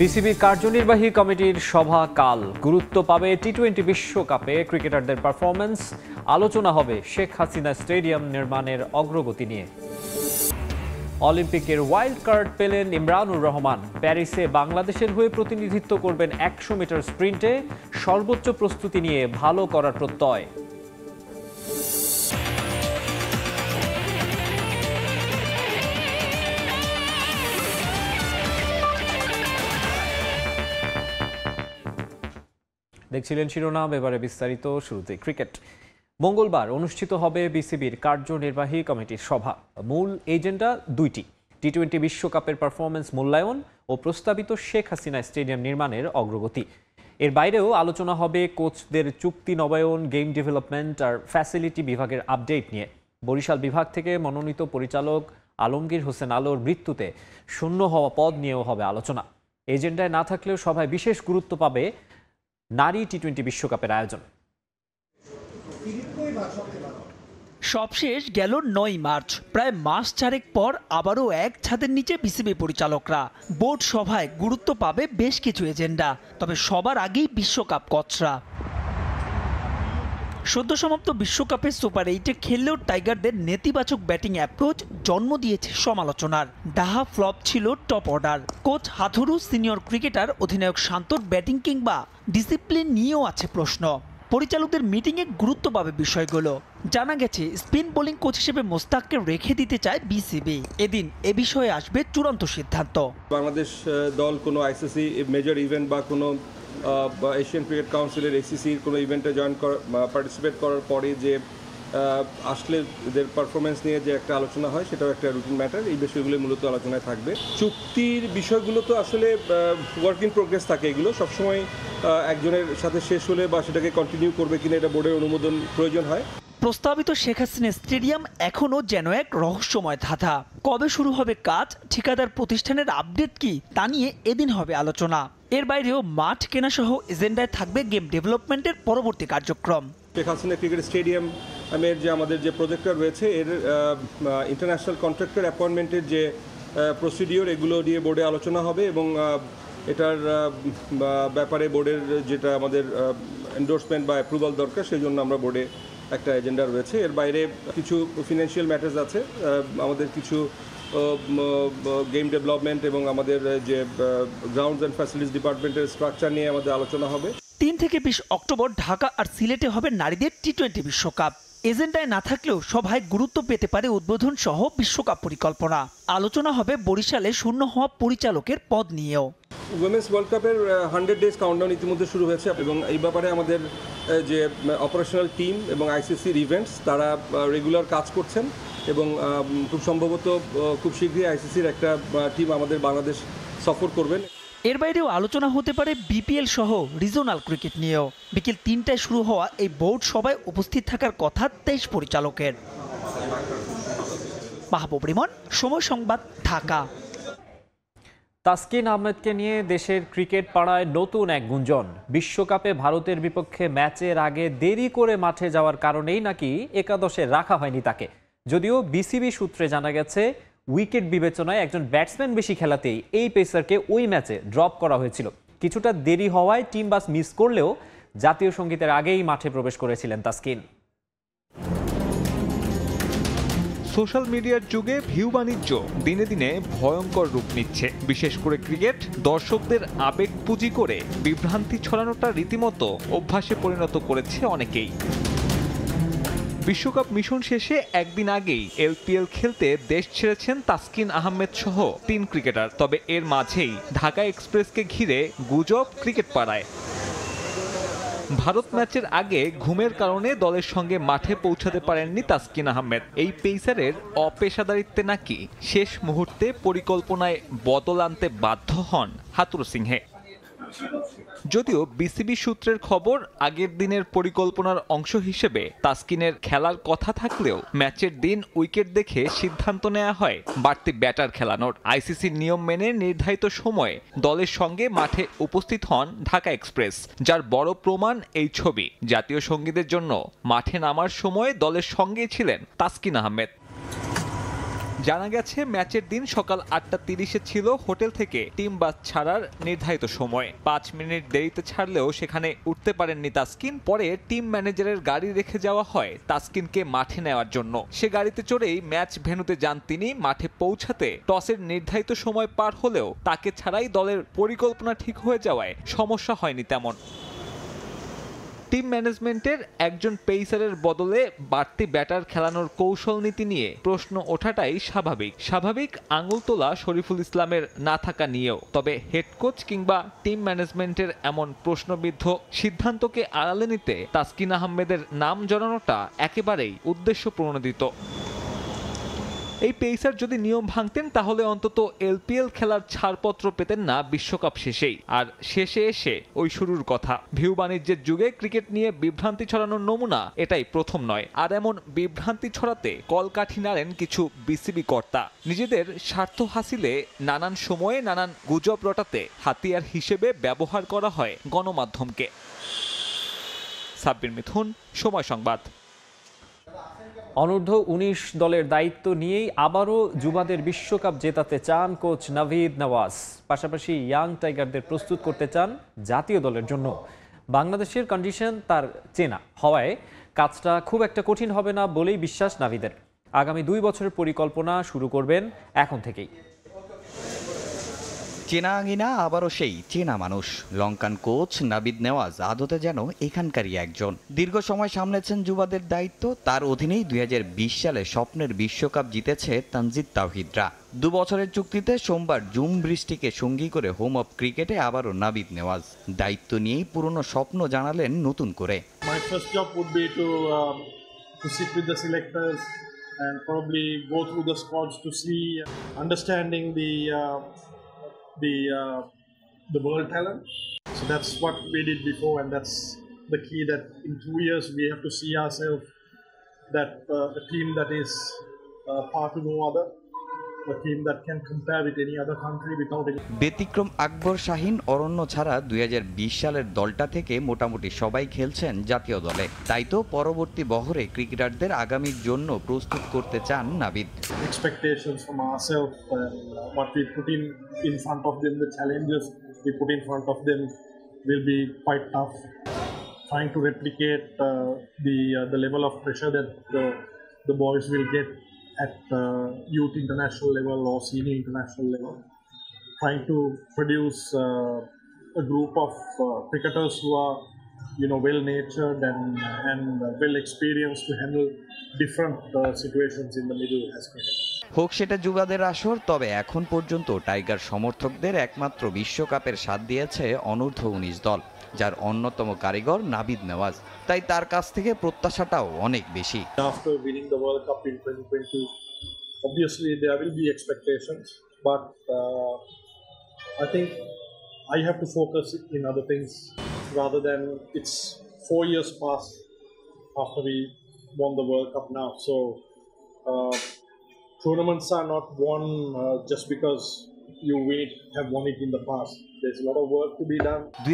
BCB কার্যনির্বাহী কমিটির সভা কাল গুরুত্ব পাবে টি টোয়েন্টি বিশ্বকাপে ক্রিকেটারদের পারফরমেন্স আলোচনা হবে শেখ হাসিনা স্টেডিয়াম নির্মাণের অগ্রগতি নিয়ে অলিম্পিকের ওয়াইল্ড কার্ড পেলেন ইমরানুর রহমান প্যারিসে বাংলাদেশের হয়ে প্রতিনিধিত্ব করবেন একশো মিটার স্প্রিন্টে সর্বোচ্চ প্রস্তুতি নিয়ে ভালো করার প্রত্যয় দেখছিলেন শিরোনাম এবারে বিস্তারিত শুরুতে ক্রিকেট মঙ্গলবার অনুষ্ঠিত হবে বিসিবির কার্যনির্বাহী কমিটির সভা মূল এজেন্ডা দুইটি টি টোয়েন্টি বিশ্বকাপের পারফরমেন্স মূল্যায়ন ও প্রস্তাবিত শেখ হাসিনা স্টেডিয়াম নির্মাণের অগ্রগতি এর বাইরেও আলোচনা হবে কোচদের চুক্তি নবায়ন গেম ডেভেলপমেন্ট আর ফ্যাসিলিটি বিভাগের আপডেট নিয়ে বরিশাল বিভাগ থেকে মনোনীত পরিচালক আলমগীর হোসেন আলোর মৃত্যুতে শূন্য হওয়া পদ নিয়েও হবে আলোচনা এজেন্ডায় না থাকলেও সভায় বিশেষ গুরুত্ব পাবে নারী টি টোয়েন্টি বিশ্বকাপের আয়োজন সবশেষ গেল নয় মার্চ প্রায় মাস চারেক পর আবারও এক ছাদের নিচে বিসিবি পরিচালকরা বোর্ড সভায় গুরুত্ব পাবে বেশ কিছু এজেন্ডা তবে সবার আগেই বিশ্বকাপ কচরা সদ্য সমাপ্ত বিশ্বকাপের সুপার এইটে খেললেও টাইগারদের নেতিবাচক ব্যাটিং অ্যাপ্রোচ জন্ম দিয়েছে সমালোচনার ডাহা ফ্লপ ছিল top order coach Hathuru senior cricketer অধিনায়ক শান্তর ব্যাটিং কিংবা ডিসিপ্লিন নিয়েও আছে প্রশ্ন পরিচালকদের মিটিংয়ে গুরুত্ব পাবে বিষয়গুলো জানা গেছে স্পিন বোলিং কোচ হিসেবে মোস্তাককে রেখে দিতে চায় বিসিবি এদিন এ বিষয়ে আসবে চূড়ান্ত সিদ্ধান্ত বাংলাদেশ দল কোনো আইসিসি মেজর ইভেন্ট বা কোনো এশিয়ান ক্রিকেট কাউন্সিলের এসিসির কোনো ইভেন্টে জয়েন করা পার্টিসিপেট করার পরে যে আসলে এদের পারফরমেন্স নিয়ে যে একটা আলোচনা হয় সেটাও একটা রুটিন ম্যাটার এই বিষয়গুলো মূলত আলোচনায় থাকবে চুক্তির বিষয়গুলো তো আসলে ওয়ার্ক ইন প্রোগ্রেস থাকে এগুলো সবসময় একজনের সাথে শেষ হলে বা সেটাকে কন্টিনিউ করবে কিনা এটা বোর্ডের অনুমোদন প্রয়োজন হয় প্রস্তাবিত শেখ হাসিনা স্টেডিয়াম এখনও যেন এক রহস্যময় ধাঁধা কবে শুরু হবে কাজ ঠিকাদার প্রতিষ্ঠানের আপডেট কি তা নিয়ে এদিন হবে আলোচনা এর বাইরেও মাঠ কেনা সহ এজেন্ডায় থাকবে গেম ডেভেলপমেন্টের পরবর্তী কার্যক্রম শেখ হাসিনা ক্রিকেট স্টেডিয়াম যে আমাদের যে প্রজেক্টটা রয়েছে এর ইন্টারন্যাশনাল কন্ট্রাক্টর অ্যাপয়েন্টমেন্টের যে প্রসিডিওর এগুলো নিয়ে বোর্ডে আলোচনা হবে এবং এটার ব্যাপারে বোর্ডের যেটা আমাদের এন্ডোর্সমেন্ট বা অ্যাপ্রুভাল দরকার সেই জন্য আমরা বোর্ডে একটা এজেন্ডা রয়েছে এর বাইরে কিছু ফিনান্সিয়াল ম্যাটার্স আছে আমাদের কিছু গেম ডেভেলপমেন্ট এবং আমাদের যে গ্রাউন্ডস অ্যান্ড ফ্যাসিলিটিস ডিপার্টমেন্টের স্ট্রাকচার নিয়ে আমাদের আলোচনা হবে তিন থেকে বিশ অক্টোবর ঢাকা আর সিলেটে হবে নারীদের টি টোয়েন্টি বিশ্বকাপ এজেন্ডায় না থাকলেও সভায় গুরুত্ব পেতে পারে উদ্বোধন সহ বিশ্বকাপ পরিকল্পনা আলোচনা হবে বরিশালে শূন্য হওয়া পরিচালকের পদ নিয়েও উইমেন্স ওয়ার্ল্ড কাপের হান্ড্রেড ডেজ কাউন্টডাউন ইতিমধ্যে শুরু হয়েছে এবং এই ব্যাপারে আমাদের যে অপারেশনাল টিম এবং আইসিসির ইভেন্টস তারা রেগুলার কাজ করছেন এবং খুব সম্ভবত খুব শীঘ্রই আইসিসির একটা টিম আমাদের বাংলাদেশ সফর করবেন এর বাইরেও আলোচনা হতে পারে বিপিএল সহ রিজনাল ক্রিকেট নিয়েও বিকেল তিনটায় শুরু হওয়া এই বোর্ড সভায় উপস্থিত থাকার কথা তেইশ পরিচালকের মাহবুব রিমন সময় সংবাদ ঢাকা তাসকিন আহমেদকে নিয়ে দেশের ক্রিকেট পাড়ায় নতুন এক গুঞ্জন বিশ্বকাপে ভারতের বিপক্ষে ম্যাচের আগে দেরি করে মাঠে যাওয়ার কারণেই নাকি একাদশে রাখা হয়নি তাকে যদিও বিসিবি সূত্রে জানা গেছে উইকেট বিবেচনায় একজন ব্যাটসম্যান বেশি খেলাতেই এই পেসারকে ওই ম্যাচে ড্রপ করা হয়েছিল কিছুটা দেরি হওয়ায় টিম বাস মিস করলেও জাতীয় সঙ্গীতের আগেই মাঠে প্রবেশ করেছিলেন তাস্কিন সোশ্যাল মিডিয়ার যুগে ভিউ বাণিজ্য দিনে দিনে ভয়ঙ্কর রূপ নিচ্ছে বিশেষ করে ক্রিকেট দর্শকদের আবেগ পুঁজি করে বিভ্রান্তি ছড়ানোটা রীতিমতো অভ্যাসে পরিণত করেছে অনেকেই বিশ্বকাপ মিশন শেষে একদিন আগেই এলপিএল খেলতে দেশ ছেড়েছেন তাসকিন আহমেদ সহ তিন ক্রিকেটার তবে এর মাঝেই ঢাকা এক্সপ্রেসকে ঘিরে গুজব ক্রিকেট পাড়ায় ভারত ম্যাচের আগে ঘুমের কারণে দলের সঙ্গে মাঠে পৌঁছাতে পারেননি তাসকিন আহমেদ এই পেসারের অপেশাদারিত্বে নাকি শেষ মুহূর্তে পরিকল্পনায় বদল আনতে বাধ্য হন হাতুর সিংহে যদিও বিসিবি সূত্রের খবর আগের দিনের পরিকল্পনার অংশ হিসেবে তাসকিনের খেলার কথা থাকলেও ম্যাচের দিন উইকেট দেখে সিদ্ধান্ত নেওয়া হয় বাড়তি ব্যাটার খেলানোর আইসিসির নিয়ম মেনে নির্ধারিত সময়ে দলের সঙ্গে মাঠে উপস্থিত হন ঢাকা এক্সপ্রেস যার বড় প্রমাণ এই ছবি জাতীয় সঙ্গীতের জন্য মাঠে নামার সময় দলের সঙ্গে ছিলেন তাসকিন আহমেদ জানা গেছে ম্যাচের দিন সকাল আটটা তিরিশে ছিল হোটেল থেকে টিম বাস ছাড়ার নির্ধারিত সময় পাঁচ মিনিট দেরিতে ছাড়লেও সেখানে উঠতে পারেননি তাস্কিন পরে টিম ম্যানেজারের গাড়ি রেখে যাওয়া হয় তাস্কিনকে মাঠে নেওয়ার জন্য সে গাড়িতে চড়েই ম্যাচ ভেনুতে যান তিনি মাঠে পৌঁছাতে টসের নির্ধারিত সময় পার হলেও তাকে ছাড়াই দলের পরিকল্পনা ঠিক হয়ে যাওয়ায় সমস্যা হয়নি তেমন টিম ম্যানেজমেন্টের একজন পেইসারের বদলে বাড়তি ব্যাটার খেলানোর কৌশল নীতি নিয়ে প্রশ্ন ওঠাটাই স্বাভাবিক স্বাভাবিক আঙুল তোলা শরীফুল ইসলামের না থাকা নিয়েও তবে হেড কোচ কিংবা টিম ম্যানেজমেন্টের এমন প্রশ্নবিদ্ধ সিদ্ধান্তকে আড়ালে নিতে তাসকিন আহমেদের নাম জড়ানোটা একেবারেই উদ্দেশ্য প্রণোদিত এই পেসার যদি নিয়ম ভাঙতেন তাহলে অন্তত এলপিএল খেলার ছাড়পত্র পেতেন না বিশ্বকাপ শেষেই আর শেষে এসে ওই শুরুর কথা ভিউ বাণিজ্যের যুগে ক্রিকেট নিয়ে বিভ্রান্তি ছড়ানোর নমুনা এটাই প্রথম নয় আর এমন বিভ্রান্তি ছড়াতে কলকাঠি নাড়েন কিছু বিসিবি কর্তা নিজেদের স্বার্থ হাসিলে নানান সময়ে নানান গুজব রটাতে হাতিয়ার হিসেবে ব্যবহার করা হয় গণমাধ্যমকে সাব্বির মিথুন সময় সংবাদ অনূর্ধ্ব উনিশ দলের দায়িত্ব নিয়েই আবারও যুবাদের বিশ্বকাপ জেতাতে চান কোচ নাভিদ নওয়াজ পাশাপাশি ইয়াং টাইগারদের প্রস্তুত করতে চান জাতীয় দলের জন্য বাংলাদেশের কন্ডিশন তার চেনা হওয়ায় কাজটা খুব একটা কঠিন হবে না বলেই বিশ্বাস নাভিদের আগামী দুই বছরের পরিকল্পনা শুরু করবেন এখন থেকেই চেনা আঙিনা আবারও সেই চেনা মানুষ লঙ্কান কোচ নাবিদ নেওয়াজ আদতে যেন এখানকারই একজন দীর্ঘ সময় সামলেছেন যুবাদের দায়িত্ব তার অধীনেই দুই সালে স্বপ্নের বিশ্বকাপ জিতেছে তানজিদ তাহিদরা দু বছরের চুক্তিতে সোমবার জুম বৃষ্টিকে সঙ্গী করে হোম অফ ক্রিকেটে আবারও নাবিদ নেওয়াজ দায়িত্ব নিয়েই পুরনো স্বপ্ন জানালেন নতুন করে um, and probably go through the squads to see, uh, understanding the uh, the uh, the world talent. So that's what we did before, and that's the key. That in two years we have to see ourselves that uh, a team that is uh, far to no other ব্যতিক্রম আকবর শাহিন অরণ্য ছাড়া দুই সালের দলটা থেকে মোটামুটি সবাই খেলছেন জাতীয় দলে তাই তো পরবর্তী বহরে ক্রিকেটারদের আগামীর জন্য প্রস্তুত করতে চান Nabid uh, will be quite tough trying to replicate uh, the uh, the level of at the uh, youth international level or senior international level, trying to produce uh, a group of uh, cricketers who are, you know, well-natured and and well-experienced to handle different uh, situations in the middle as cricket. হোক সেটা যুবাদের আসর তবে এখন পর্যন্ত tiger সমর্থকদের একমাত্র বিশ্বকাপের স্বাদ দিয়েছে অনূর্ধ্ব উনিশ দল যার অন্যতম কারিগর নাবিদ নেওয়াজ তাই তার কাছ থেকে প্রত্যাশাটাও অনেক বেশি obviously there will be expectations but uh, i think i have to focus in other things rather than it's four years past after we won the world cup now so uh, tournaments are not won uh, just because দুই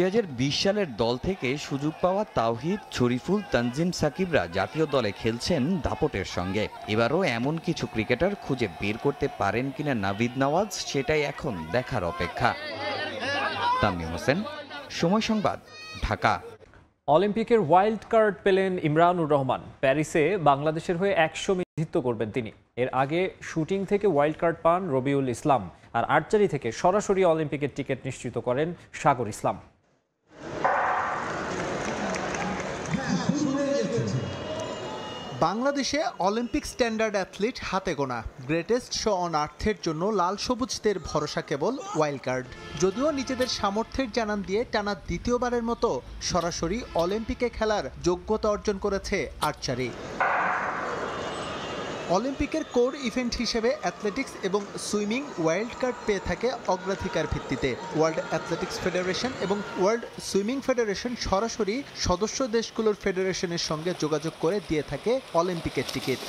হাজার বিশ 2020 সালের দল থেকে সুযোগ পাওয়া তাওহিদ শরীফুল তানজিম সাকিবরা জাতীয় দলে খেলছেন দাপটের সঙ্গে এবারও এমন কিছু ক্রিকেটার খুঁজে বের করতে পারেন কিনা নাবিদ নওয়াজ সেটাই এখন দেখার অপেক্ষা তামিম হোসেন সময় সংবাদ ঢাকা অলিম্পিকের ওয়াইল্ড কার্ড পেলেন ইমরানুর রহমান প্যারিসে বাংলাদেশের হয়ে একশো মিনিধিত্ব করবেন তিনি এর আগে শুটিং থেকে ওয়াইল্ড কার্ড পান রবিউল ইসলাম আর আর্চারি থেকে সরাসরি অলিম্পিকের টিকিট নিশ্চিত করেন সাগর ইসলাম বাংলাদেশে অলিম্পিক স্ট্যান্ডার্ড অ্যাথলিট হাতে গোনা গ্রেটেস্ট শো অন আর্থের জন্য লাল সবুজদের ভরসা কেবল ওয়াইল্ড কার্ড যদিও নিজেদের সামর্থ্যের জানান দিয়ে টানা দ্বিতীয়বারের মতো সরাসরি অলিম্পিকে খেলার যোগ্যতা অর্জন করেছে আর্চারি অলিম্পিকের কোর ইভেন্ট হিসেবে অ্যাথলেটিক্স এবং সুইমিং ওয়াইল্ড কার্ড পেয়ে থাকে অগ্রাধিকার ভিত্তিতে ওয়ার্ল্ড অ্যাথলেটিক্স ফেডারেশন এবং ওয়ার্ল্ড সুইমিং ফেডারেশন সরাসরি সদস্য দেশগুলোর ফেডারেশনের সঙ্গে যোগাযোগ করে দিয়ে থাকে অলিম্পিকের টিকিট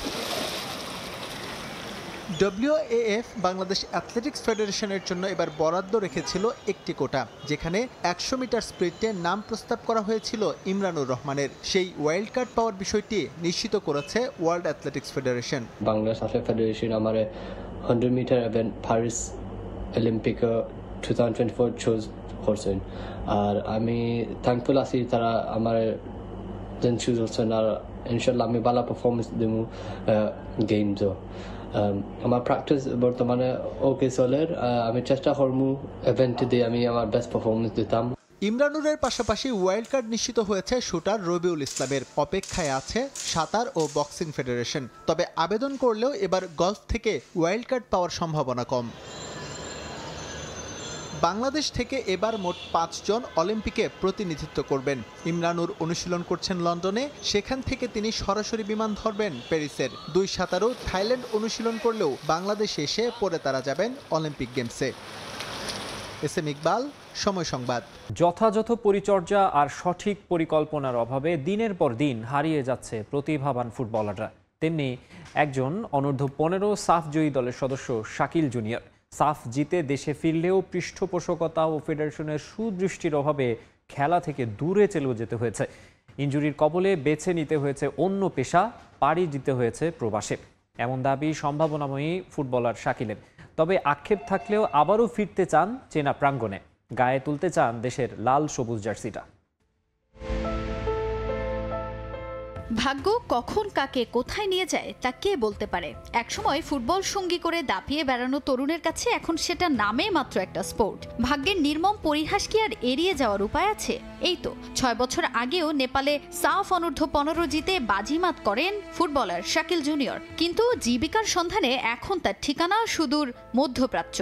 ডব্লিউএএফ বাংলাদেশ অ্যাথলেটিক্স ফেডারেশনের জন্য এবার বরাদ্দ রেখেছিল একটি কোটা যেখানে একশো মিটার স্প্রিটে নাম প্রস্তাব করা হয়েছিল ইমরানুর রহমানের সেই ওয়াইল্ড কার্ড পাওয়ার বিষয়টি নিশ্চিত করেছে world athletics federation Bangladesh athletic federation আমার hundred meter event Paris Olympic two thousand twenty four choose করছেন আর আমি থ্যাঙ্কফুল আছি তারা আমার যেন চুজ আর ইনশাল্লাহ আমি ভালো পারফরমেন্স দেবো গেমসও Um, আমার প্র্যাকটিস বর্তমানে ওকে সলের uh, আমি চেষ্টা করবো ইভেন্ট দিয়ে আমি আমার বেস্ট পারফরমেন্স দিতাম ইমরানুরের পাশাপাশি ওয়াইল্ড কার্ড নিশ্চিত হয়েছে শুটার রবিউল ইসলামের অপেক্ষায় আছে সাঁতার ও বক্সিং ফেডারেশন তবে আবেদন করলেও এবার গলফ থেকে ওয়াইল্ড কার্ড পাওয়ার সম্ভাবনা কম বাংলাদেশ থেকে এবার মোট পাঁচজন অলিম্পিকে প্রতিনিধিত্ব করবেন ইমরানুর অনুশীলন করছেন লন্ডনে সেখান থেকে তিনি সরাসরি বিমান ধরবেন প্যারিসের দুই সাঁতারও থাইল্যান্ড অনুশীলন করলেও বাংলাদেশে এসে পরে তারা যাবেন অলিম্পিক গেমসে এস এম ইকবাল সময় সংবাদ যথাযথ পরিচর্যা আর সঠিক পরিকল্পনার অভাবে দিনের পর দিন হারিয়ে যাচ্ছে প্রতিভাবান ফুটবলাররা তেমনি একজন অনূর্ধ্ব পনেরো সাফ জয়ী দলের সদস্য শাকিল জুনিয়র সাফ জিতে দেশে ফিরলেও পৃষ্ঠপোষকতা ও ফেডারেশনের সুদৃষ্টির অভাবে খেলা থেকে দূরে চলেও যেতে হয়েছে ইঞ্জুরির কবলে বেছে নিতে হয়েছে অন্য পেশা পাড়ি দিতে হয়েছে প্রবাসে এমন দাবি সম্ভাবনাময়ী ফুটবলার শাকিলের তবে আক্ষেপ থাকলেও আবারও ফিরতে চান চেনা প্রাঙ্গণে গায়ে তুলতে চান দেশের লাল সবুজ জার্সিটা ভাগ্য কখন কাকে কোথায় নিয়ে যায় তা কে বলতে পারে একসময় ফুটবল সঙ্গী করে দাপিয়ে বেড়ানো তরুণের কাছে এখন সেটা নামে মাত্র একটা স্পোর্ট ভাগ্যের নির্মম পরিহাস কি আর এড়িয়ে যাওয়ার উপায় আছে এই তো ছয় বছর আগেও নেপালে সাফ অনূর্ধ্ব পনেরো জিতে বাজিমাত করেন ফুটবলার শাকিল জুনিয়র কিন্তু জীবিকার সন্ধানে এখন তার ঠিকানা সুদূর মধ্যপ্রাচ্য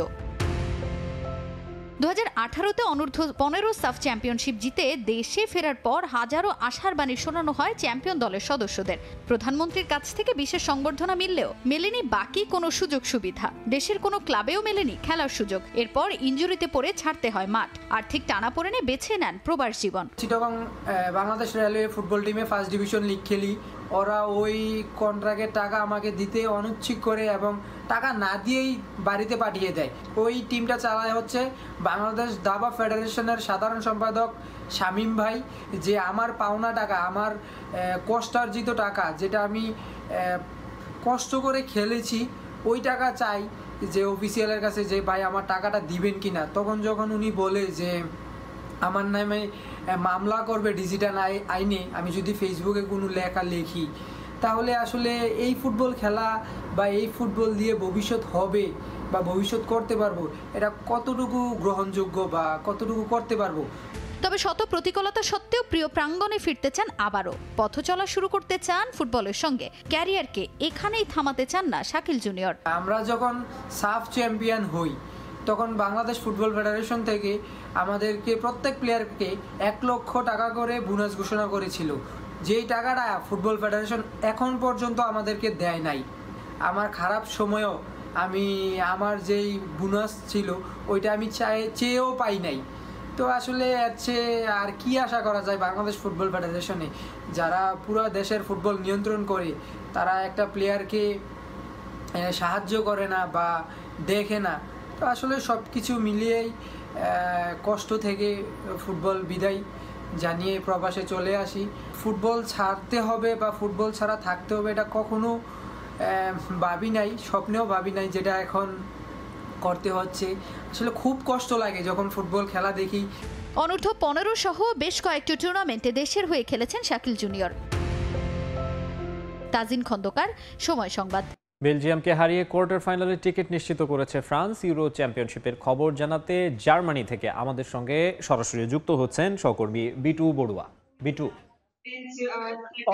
দু হাজার আঠারোতে অনূর্ধ্ব পনেরো সাফ চ্যাম্পিয়নশিপ জিতে দেশে ফেরার পর হাজারো আশার বাণী শোনানো হয় চ্যাম্পিয়ন দলের সদস্যদের প্রধানমন্ত্রীর কাছ থেকে বিশেষ সংবর্ধনা মিললেও মেলেনি বাকি কোনো সুযোগ সুবিধা দেশের কোনো ক্লাবেও মেলেনি খেলার সুযোগ এরপর ইঞ্জুরিতে পড়ে ছাড়তে হয় মাঠ আর্থিক টানা পড়েনে বেছে নেন প্রবাস জীবন চিটাগাং বাংলাদেশ রেলওয়ে ফুটবল টিমে ফার্স্ট ডিভিশন লিগ খেলি ওরা ওই কন্ট্রাক্টের টাকা আমাকে দিতে অনুচ্ছিক করে এবং টাকা না দিয়েই বাড়িতে পাঠিয়ে দেয় ওই টিমটা চালায় হচ্ছে বাংলাদেশ দাবা ফেডারেশনের সাধারণ সম্পাদক শামীম ভাই যে আমার পাওনা টাকা আমার কষ্টার্জিত টাকা যেটা আমি কষ্ট করে খেলেছি ওই টাকা চাই যে অফিসিয়ালের কাছে যে ভাই আমার টাকাটা দিবেন কি না তখন যখন উনি বলে যে আমার নামে হ্যাঁ, মামলা করবে ডিজিটাল আইনে আমি যদি ফেসবুকে কোনো লেখা লেখি তাহলে আসলে এই ফুটবল খেলা বা এই ফুটবল দিয়ে ভবিষ্যৎ হবে বা ভবিষ্যৎ করতে পারবো এটা কতটুকু গ্রহণযোগ্য বা কতটুকু করতে পারবো তবে শত প্রতিকূলতা সত্ত্বেও প্রিয় প্রাঙ্গণে ফিরতে চান আবারও পথ চলা শুরু করতে চান ফুটবলের সঙ্গে ক্যারিয়ারকে এখানেই থামাতে চান না শাকিল জুনিয়র আমরা যখন সাফ চ্যাম্পিয়ন হই তখন বাংলাদেশ ফুটবল ফেডারেশন থেকে আমাদেরকে প্রত্যেক প্লেয়ারকে এক লক্ষ টাকা করে বোনাস ঘোষণা করেছিল যেই টাকাটা ফুটবল ফেডারেশন এখন পর্যন্ত আমাদেরকে দেয় নাই আমার খারাপ সময়েও আমি আমার যেই বোনাস ছিল ওইটা আমি চাই চেয়েও পাই নাই তো আসলে হচ্ছে আর কি আশা করা যায় বাংলাদেশ ফুটবল ফেডারেশনে যারা পুরো দেশের ফুটবল নিয়ন্ত্রণ করে তারা একটা প্লেয়ারকে সাহায্য করে না বা দেখে না তো আসলে সব কিছু মিলিয়েই কষ্ট থেকে ফুটবল বিদায় জানিয়ে প্রবাসে চলে আসি ফুটবল ছাড়তে হবে বা ফুটবল ছাড়া থাকতে হবে এটা কখনো ভাবি নাই স্বপ্নেও ভাবি নাই যেটা এখন করতে হচ্ছে আসলে খুব কষ্ট লাগে যখন ফুটবল খেলা দেখি অনূর্ধ্ব পনেরো সহ বেশ কয়েকটি টুর্নামেন্টে দেশের হয়ে খেলেছেন শাকিল জুনিয়র তাজিন খন্দকার সময় সংবাদ বেলজিয়ামকে হারিয়ে কোয়ার্টার ফাইনালে টিকিট নিশ্চিত করেছে ফ্রান্স ইউরো চ্যাম্পিয়নশিপের খবর জানাতে জার্মানি থেকে আমাদের সঙ্গে সরাসরি যুক্ত হচ্ছেন সহকর্মী বিটু বড়ুয়া বিটু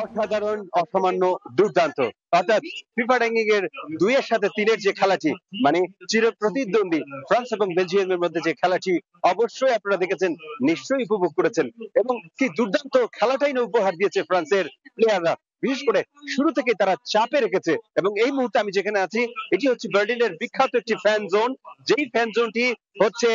অসাধারণ অসামান্য দুর্দান্ত অর্থাৎ ফিফা র্যাঙ্কিং এর দুইয়ের সাথে তিনের যে খেলাটি মানে চির প্রতিদ্বন্দ্বী ফ্রান্স এবং বেলজিয়ামের মধ্যে যে খেলাটি অবশ্যই আপনারা দেখেছেন নিশ্চয়ই উপভোগ করেছেন এবং কি দুর্দান্ত খেলাটাই না উপহার দিয়েছে ফ্রান্সের প্লেয়াররা বিশেষ করে শুরু থেকে তারা চাপে রেখেছে এবং এই মুহূর্তে আমি যেখানে আছি এটি হচ্ছে বার্লিন এর বিখ্যাত একটি ফ্যান জোন যেই ফ্যান জোনটি হচ্ছে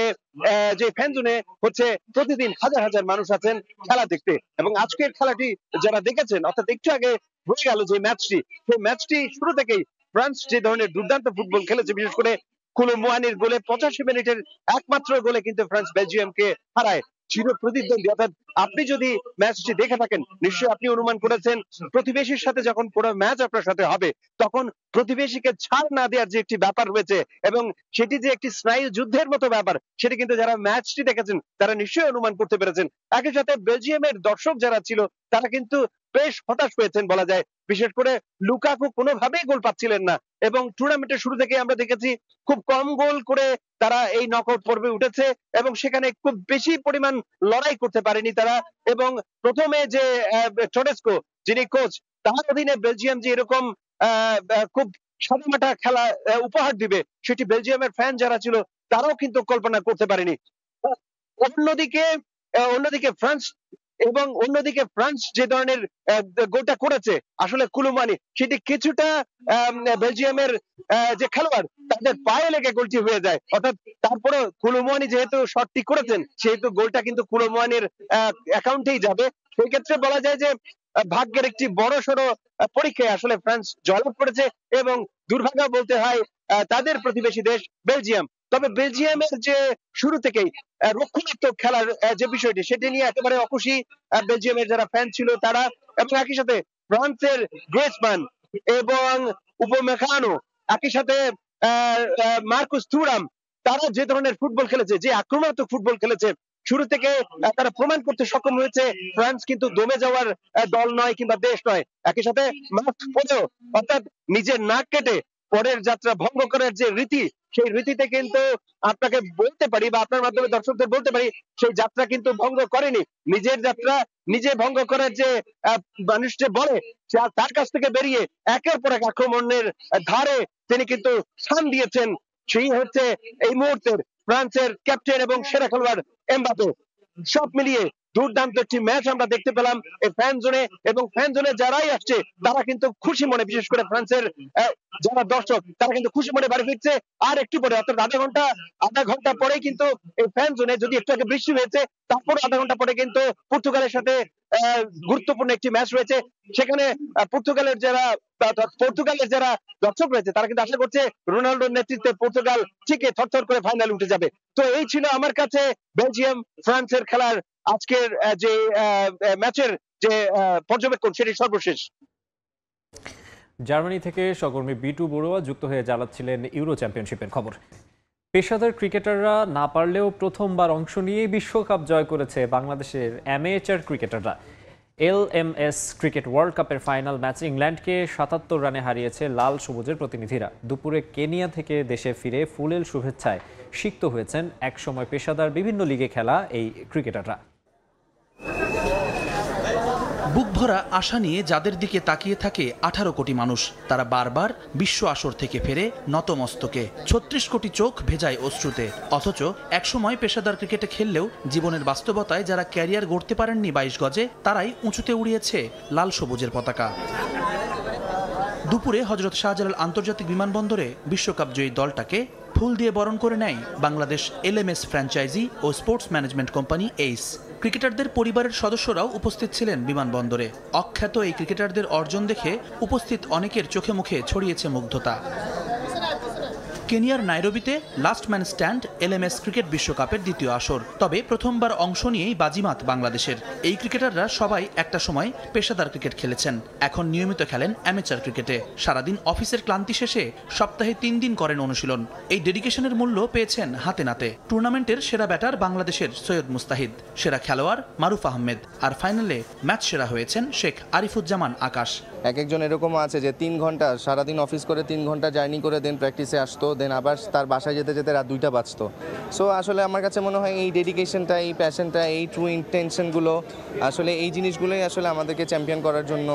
যে ফ্যান জোনে হচ্ছে প্রতিদিন হাজার হাজার মানুষ আছেন খেলা দেখতে এবং আজকের খেলাটি যারা দেখেছেন অর্থাৎ একটু আগে হয়ে গেল যে ম্যাচটি সেই ম্যাচটি শুরু থেকেই ফ্রান্স যে ধরনের দুর্দান্ত ফুটবল খেলেছে বিশেষ করে কুলো কুলুমুয়ানির গোলে পঁচাশি মিনিটের একমাত্র গোলে কিন্তু ফ্রান্স বেলজিয়ামকে হারায় চির প্রতিদ্বন্দ্বী হ্যাঁ, অর্থাৎ আপনি যদি ম্যাচটি দেখে থাকেন নিশ্চয়ই আপনি অনুমান করেছেন প্রতিবেশীর সাথে যখন কোনো ম্যাচ আপনার সাথে হবে তখন প্রতিবেশীকে ছাড় না দেওয়ার যে একটি ব্যাপার রয়েছে এবং সেটি যে একটি স্নায়ু যুদ্ধের মতো ব্যাপার সেটি কিন্তু যারা ম্যাচটি দেখেছেন তারা নিশ্চয়ই অনুমান করতে পেরেছেন একই সাথে বেলজিয়ামের দর্শক যারা ছিল তারা কিন্তু বেশ হতাশ হয়েছেন বলা যায় বিশেষ করে লুকাকু কোনোভাবেই গোল পাচ্ছিলেন না এবং টুর্নামেন্টের শুরু থেকে আমরা দেখেছি খুব কম গোল করে তারা এই নক আউট পর্বে উঠেছে এবং সেখানে খুব বেশি পরিমাণ লড়াই করতে পারেনি তারা এবং প্রথমে যে টোরেস্কো যিনি কোচ তার অধীনে বেলজিয়াম যে এরকম খুব সাদামাটা খেলা উপহার দিবে সেটি বেলজিয়ামের ফ্যান যারা ছিল তারাও কিন্তু কল্পনা করতে পারেনি অন্যদিকে অন্যদিকে ফ্রান্স এবং অন্যদিকে ফ্রান্স যে ধরনের গোলটা করেছে আসলে কুলুমানি সেটি কিছুটা বেলজিয়ামের যে খেলোয়াড় তাদের পায়ে লেগে গোলটি হয়ে যায় অর্থাৎ তারপরে কুলুমানি যেহেতু শটটি করেছেন সেহেতু গোলটা কিন্তু কুলুমানির অ্যাকাউন্টেই যাবে সেই ক্ষেত্রে বলা যায় যে ভাগ্যের একটি বড় সড়ো পরীক্ষায় আসলে ফ্রান্স জয়লাভ করেছে এবং দুর্ভাগ্য বলতে হয় তাদের প্রতিবেশী দেশ বেলজিয়াম তবে বেলজিয়ামের যে শুরু থেকেই রক্ষণাত্মক খেলার যে বিষয়টি সেটি নিয়ে একেবারে অখুশি বেলজিয়ামের যারা ফ্যান ছিল তারা এবং একই সাথে ফ্রান্সের গ্রেসমান এবং উপমেখানো একই সাথে মার্কুস থুরাম তারা যে ধরনের ফুটবল খেলেছে যে আক্রমণাত্মক ফুটবল খেলেছে শুরু থেকে তারা প্রমাণ করতে সক্ষম হয়েছে ফ্রান্স কিন্তু দমে যাওয়ার দল নয় কিংবা দেশ নয় একই সাথে মাস্ক পরেও অর্থাৎ নিজের নাক কেটে পরের যাত্রা ভঙ্গ করার যে রীতি সেই রীতিতে কিন্তু আপনাকে বলতে পারি বা আপনার মাধ্যমে দর্শকদের বলতে পারি সেই যাত্রা কিন্তু ভঙ্গ করেনি নিজের যাত্রা নিজে ভঙ্গ করার যে মানুষকে বলে তার কাছ থেকে বেরিয়ে একের পর এক আক্রমণের ধারে তিনি কিন্তু স্থান দিয়েছেন সেই হচ্ছে এই মুহূর্তের ফ্রান্সের ক্যাপ্টেন এবং সেরা খেলোয়াড় এমবাপে সব মিলিয়ে দুর্দান্ত একটি ম্যাচ আমরা দেখতে পেলাম এই ফ্যান জোনে এবং ফ্যান জোনে যারাই আসছে তারা কিন্তু খুশি মনে বিশেষ করে ফ্রান্সের যারা দর্শক তারা কিন্তু খুশি মনে বাড়ি ফিরছে আর একটু পরে অর্থাৎ আধা ঘন্টা আধা ঘন্টা পরে কিন্তু এই ফ্যান জোনে যদি একটু আগে বৃষ্টি হয়েছে তারপর আধা ঘন্টা পরে কিন্তু পর্তুগালের সাথে গুরুত্বপূর্ণ একটি ম্যাচ রয়েছে সেখানে পর্তুগালের যারা পর্তুগালের যারা দর্শক রয়েছে তারা কিন্তু আশা করছে রোনাল্ডোর নেতৃত্বে পর্তুগাল ঠিক থরথর করে ফাইনাল উঠে যাবে তো এই ছিল আমার কাছে বেলজিয়াম ফ্রান্সের খেলার আজকের যে ম্যাচের যে পর্যবেক্ষণ সেটি সর্বশেষ জার্মানি থেকে সহকর্মী বিটু বড়ুয়া যুক্ত হয়ে জ্বালাচ্ছিলেন ইউরো চ্যাম্পিয়নশিপের খবর পেশাদার ক্রিকেটাররা না পারলেও প্রথমবার অংশ নিয়ে বিশ্বকাপ জয় করেছে বাংলাদেশের অ্যামেচার ক্রিকেটাররা L M S cricket world কাপের ফাইনাল ম্যাচে ইংল্যান্ডকে সাতাত্তর রানে হারিয়েছে লাল সবুজের প্রতিনিধিরা দুপুরে কেনিয়া থেকে দেশে ফিরে ফুলেল শুভেচ্ছায় সিক্ত হয়েছেন একসময় পেশাদার বিভিন্ন লিগে খেলা এই ক্রিকেটাররা বুক ভরা আশা নিয়ে যাদের দিকে তাকিয়ে থাকে আঠারো কোটি মানুষ তারা বারবার বিশ্ব আসর থেকে ফেরে নতমস্তকে ছত্রিশ কোটি চোখ ভেজায় অশ্রুতে অথচ একসময় পেশাদার ক্রিকেটে খেললেও জীবনের বাস্তবতায় যারা ক্যারিয়ার গড়তে পারেননি বাইশ গজে তারাই উঁচুতে উড়িয়েছে লাল সবুজের পতাকা দুপুরে হজরত শাহজালাল আন্তর্জাতিক বিমানবন্দরে বিশ্বকাপ জয়ী দলটাকে ফুল দিয়ে বরণ করে নেয় বাংলাদেশ এলএমএস ফ্র্যাঞ্চাইজি ও স্পোর্টস ম্যানেজমেন্ট কোম্পানি এইস ক্রিকেটারদের পরিবারের সদস্যরাও উপস্থিত ছিলেন বিমানবন্দরে অখ্যাত এই ক্রিকেটারদের অর্জন দেখে উপস্থিত অনেকের চোখে মুখে ছড়িয়েছে মুগ্ধতা কেনিয়ার নাইরোবিতে last man stand LMS cricket বিশ্বকাপের দ্বিতীয় আসর তবে প্রথমবার অংশ নিয়েই বাজিমাত বাংলাদেশের এই ক্রিকেটাররা সবাই একটা সময় পেশাদার ক্রিকেট খেলেছেন এখন নিয়মিত খেলেন অ্যামেচার ক্রিকেটে সারাদিন অফিসের ক্লান্তি শেষে সপ্তাহে তিন দিন করেন অনুশীলন এই ডেডিকেশনের মূল্য পেয়েছেন হাতে নাতে টুর্নামেন্টের সেরা ব্যাটার বাংলাদেশের সৈয়দ মুস্তাহিদ সেরা খেলোয়াড় মারুফ আহমেদ আর ফাইনালে ম্যাচ সেরা হয়েছেন শেখ আরিফুজ্জামান আকাশ এক একজন এরকমও আছে যে তিন ঘন্টা সারাদিন অফিস করে তিন ঘন্টা জার্নি করে দেন প্র্যাকটিসে আসতো দেন আবার তার বাসায় যেতে যেতে রাত দুইটা বাঁচতো সো আসলে আমার কাছে মনে হয় এই ডেডিকেশনটা এই প্যাশনটা এই ট্রু ইন্টেনশনগুলো আসলে এই জিনিসগুলোই আসলে আমাদেরকে চ্যাম্পিয়ন করার জন্য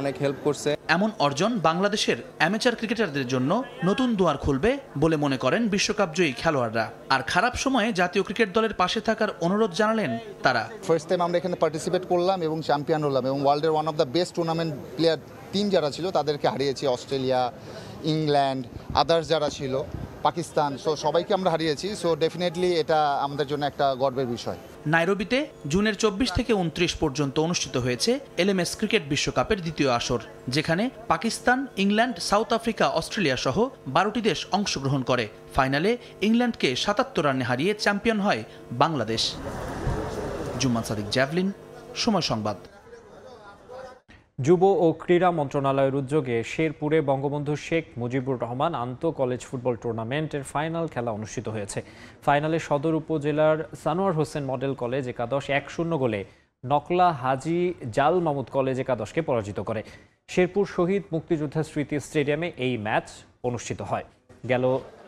অনেক হেল্প করছে এমন অর্জন বাংলাদেশের অ্যামেচার ক্রিকেটারদের জন্য নতুন দুয়ার খুলবে বলে মনে করেন বিশ্বকাপ জয়ী খেলোয়াড়রা আর খারাপ সময়ে জাতীয় ক্রিকেট দলের পাশে থাকার অনুরোধ জানালেন তারা ফার্স্ট টাইম আমরা এখানে পার্টিসিপেট করলাম এবং চ্যাম্পিয়ন হলাম এবং ওয়ার্ল্ডের one of the best tournament player team যারা ছিল তাদেরকে হারিয়েছি অস্ট্রেলিয়া ইংল্যান্ড আদার্স যারা ছিল পাকিস্তান সো সবাইকে আমরা হারিয়েছি সো ডেফিনেটলি এটা আমাদের জন্য একটা গর্বের বিষয় নাইরোবিতে জুনের চব্বিশ থেকে উনত্রিশ পর্যন্ত অনুষ্ঠিত হয়েছে এলএমএস ক্রিকেট বিশ্বকাপের দ্বিতীয় আসর যেখানে Pakistan England South Africa Australia সহ বারোটি দেশ অংশগ্রহণ করে ফাইনালে ইংল্যান্ডকে সাতাত্তর রানে হারিয়ে চ্যাম্পিয়ন হয় বাংলাদেশ জুম্মান সাদিক জ্যাভলিন সময় সংবাদ যুব ও ক্রীড়া মন্ত্রণালয়ের উদ্যোগে শেরপুরে বঙ্গবন্ধু শেখ মুজিবুর রহমান আন্ত কলেজ ফুটবল টুর্নামেন্টের ফাইনাল খেলা অনুষ্ঠিত হয়েছে ফাইনালে সদর উপজেলার সানোয়ার হোসেন মডেল কলেজ একাদশ এক শূন্য গোলে নকলা হাজি জাল মামুদ কলেজ একাদশকে পরাজিত করে শেরপুর শহীদ মুক্তিযোদ্ধা স্মৃতি স্টেডিয়ামে এই ম্যাচ অনুষ্ঠিত হয় গেল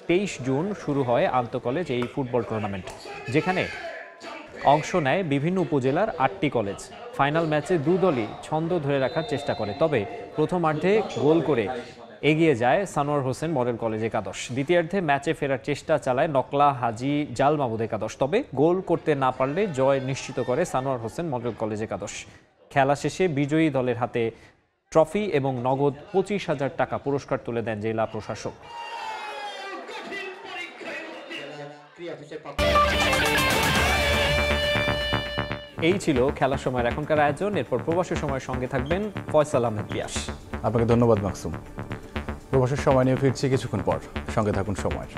তেইশ জুন শুরু হয় আন্ত কলেজ এই ফুটবল টুর্নামেন্ট যেখানে অংশ নেয় বিভিন্ন উপজেলার আটটি কলেজ ফাইনাল ম্যাচে দু দলই ছন্দ ধরে রাখার চেষ্টা করে তবে প্রথমার্ধে গোল করে এগিয়ে যায় সানোয়ার হোসেন মডেল কলেজ একাদশ দ্বিতীয়ার্ধে ম্যাচে ফেরার চেষ্টা চালায় নকলা হাজি জাল মাহমুদ একাদশ তবে গোল করতে না পারলে জয় নিশ্চিত করে সানোয়ার হোসেন মডেল কলেজ একাদশ খেলা শেষে বিজয়ী দলের হাতে ট্রফি এবং নগদ পঁচিশ হাজার টাকা পুরস্কার তুলে দেন জেলা প্রশাসক এই ছিল খেলার সময়ের এখনকার আয়োজন এরপর প্রবাসের সময়ের সঙ্গে থাকবেন ফয়সাল আহমেদ পিয়াস আপনাকে ধন্যবাদ মাকসুম প্রবাসের সময় নিয়ে ফিরছি কিছুক্ষণ পর সঙ্গে থাকুন সময়